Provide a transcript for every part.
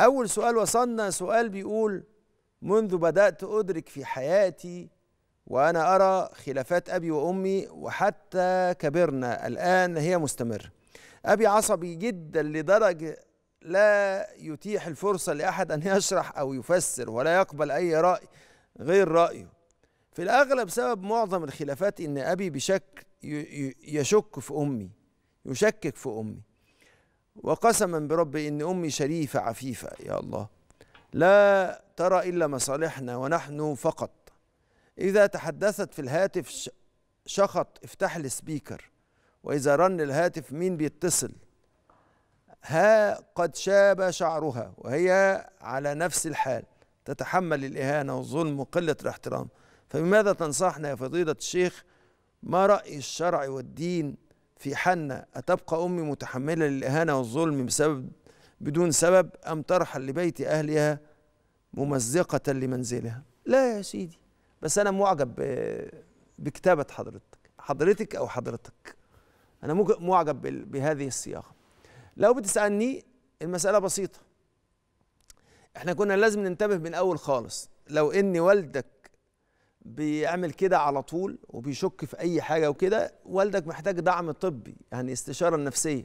أول سؤال وصلنا سؤال بيقول منذ بدأت أدرك في حياتي وأنا أرى خلافات أبي وأمي وحتى كبرنا الآن هي مستمرة أبي عصبي جدا لدرجة لا يتيح الفرصة لأحد أن يشرح أو يفسر ولا يقبل أي رأي غير رأيه في الأغلب سبب معظم الخلافات إن أبي بشك يشك في أمي يشكك في أمي وقسما بربي إن أمي شريفة عفيفة يا الله لا ترى إلا مصالحنا ونحن فقط إذا تحدثت في الهاتف شخط افتح السبيكر وإذا رن الهاتف مين بيتصل ها قد شاب شعرها وهي على نفس الحال تتحمل الإهانة والظلم وقلة الاحترام فبماذا تنصحنا يا فضيلة الشيخ ما رأي الشرع والدين في حنة أتبقى أمي متحملة للإهانة والظلم بسبب بدون سبب أم ترحل لبيت أهلها ممزقة لمنزلها لا يا سيدي بس أنا معجب بكتابة حضرتك حضرتك أو حضرتك أنا معجب بهذه الصياغة لو بتسألني المسألة بسيطة احنا كنا لازم ننتبه من أول خالص لو إن والدك بيعمل كده على طول وبيشك في اي حاجه وكده والدك محتاج دعم طبي يعني استشاره نفسيه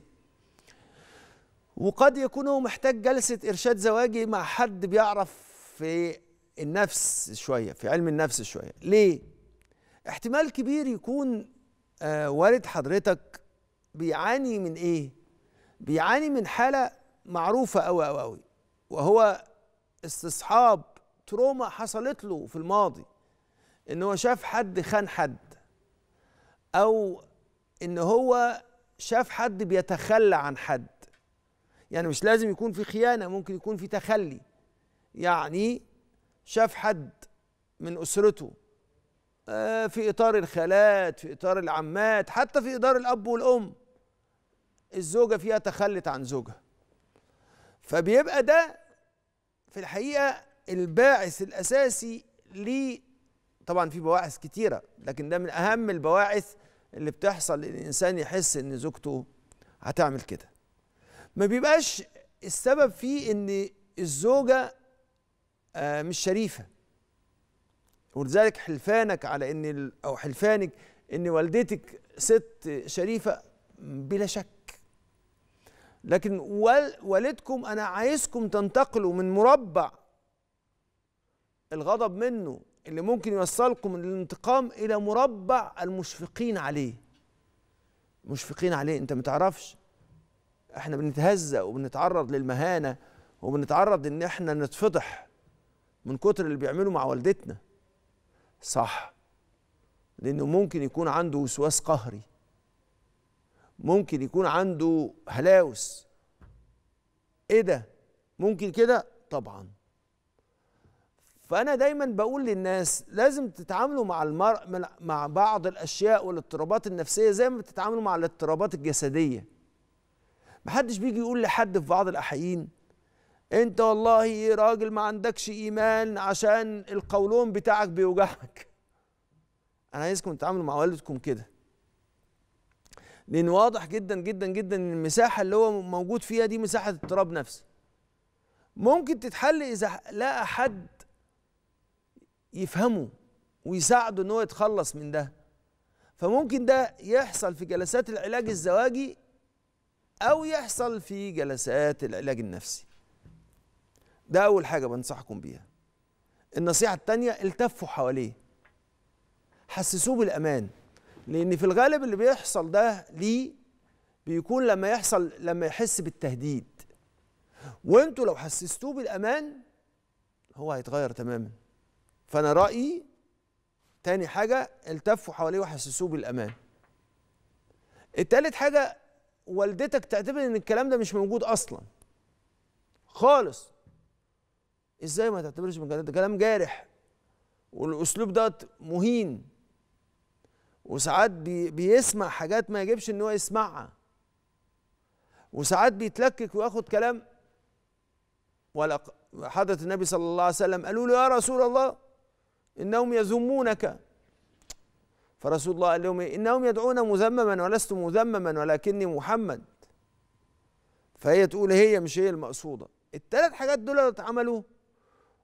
وقد يكون هو محتاج جلسه ارشاد زواجي مع حد بيعرف في النفس شويه في علم النفس شويه ليه احتمال كبير يكون آه، والد حضرتك بيعاني من ايه بيعاني من حاله معروفه قوي قوي قوي وهو استصحاب تروما حصلت له في الماضي ان هو شاف حد خان حد او ان هو شاف حد بيتخلى عن حد يعني مش لازم يكون في خيانه ممكن يكون في تخلي يعني شاف حد من اسرته آه، في اطار الخالات في اطار العمات حتى في اطار الاب والام الزوجه فيها تخلت عن زوجها فبيبقى ده في الحقيقه الباعث الاساسي ليه طبعا في بواعث كتيره لكن ده من اهم البواعث اللي بتحصل الانسان يحس ان زوجته هتعمل كده ما بيبقاش السبب فيه ان الزوجه آه، مش شريفه ولذلك حلفانك على ان او حلفانك ان والدتك ست شريفه بلا شك لكن والدكم انا عايزكم تنتقلوا من مربع الغضب منه اللي ممكن يوصلكم للانتقام الانتقام الى مربع المشفقين عليه مشفقين عليه انت ما تعرفش احنا بنتهزأ وبنتعرض للمهانه وبنتعرض ان احنا نتفضح من كتر اللي بيعمله مع والدتنا صح لانه ممكن يكون عنده وسواس قهري ممكن يكون عنده هلاوس ايه ده ممكن كده طبعا فانا دايما بقول للناس لازم تتعاملوا مع المرء مع بعض الاشياء والاضطرابات النفسيه زي ما بتتعاملوا مع الاضطرابات الجسديه محدش بيجي يقول لحد في بعض الاحيين انت والله راجل ما عندكش ايمان عشان القولون بتاعك بيوجعك انا عايزكم تتعاملوا مع والدكم كده لان واضح جدا جدا جدا ان المساحه اللي هو موجود فيها دي مساحه اضطراب نفسي ممكن تتحل اذا لقى حد يفهموا ويساعدوا ان هو يتخلص من ده فممكن ده يحصل في جلسات العلاج الزواجي او يحصل في جلسات العلاج النفسي ده اول حاجه بنصحكم بيها النصيحه الثانيه التفوا حواليه حسسوه بالامان لان في الغالب اللي بيحصل ده ليه بيكون لما يحصل لما يحس بالتهديد وانتوا لو حسستوه بالامان هو هيتغير تماما فانا رايي تاني حاجه التفوا حواليه وحسسوه بالامان التالت حاجه والدتك تعتبر ان الكلام ده مش موجود اصلا خالص ازاي ما تعتبرش من ده كلام جارح والاسلوب ده مهين وساعات بي بيسمع حاجات ما يجبش ان هو يسمعها وساعات بيتلكك وياخد كلام ولا حضرة النبي صلى الله عليه وسلم قالوا له يا رسول الله إنهم يذمونك فرسول الله قال لهم إيه؟ إنهم يدعون مذمما ولست مذمما ولكني محمد فهي تقول هي مش هي المقصودة الثلاث حاجات دول لو اتعملوا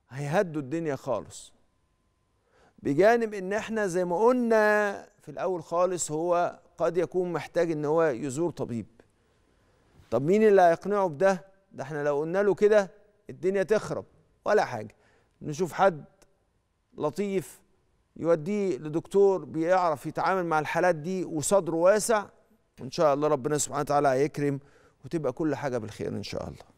هيهدوا الدنيا خالص بجانب ان احنا زي ما قلنا في الاول خالص هو قد يكون محتاج ان هو يزور طبيب طب مين اللي هيقنعه بده ده احنا لو قلنا له كده الدنيا تخرب ولا حاجه نشوف حد لطيف يوديه لدكتور بيعرف يتعامل مع الحالات دي وصدره واسع وان شاء الله ربنا سبحانه وتعالى هيكرم وتبقى كل حاجه بالخير ان شاء الله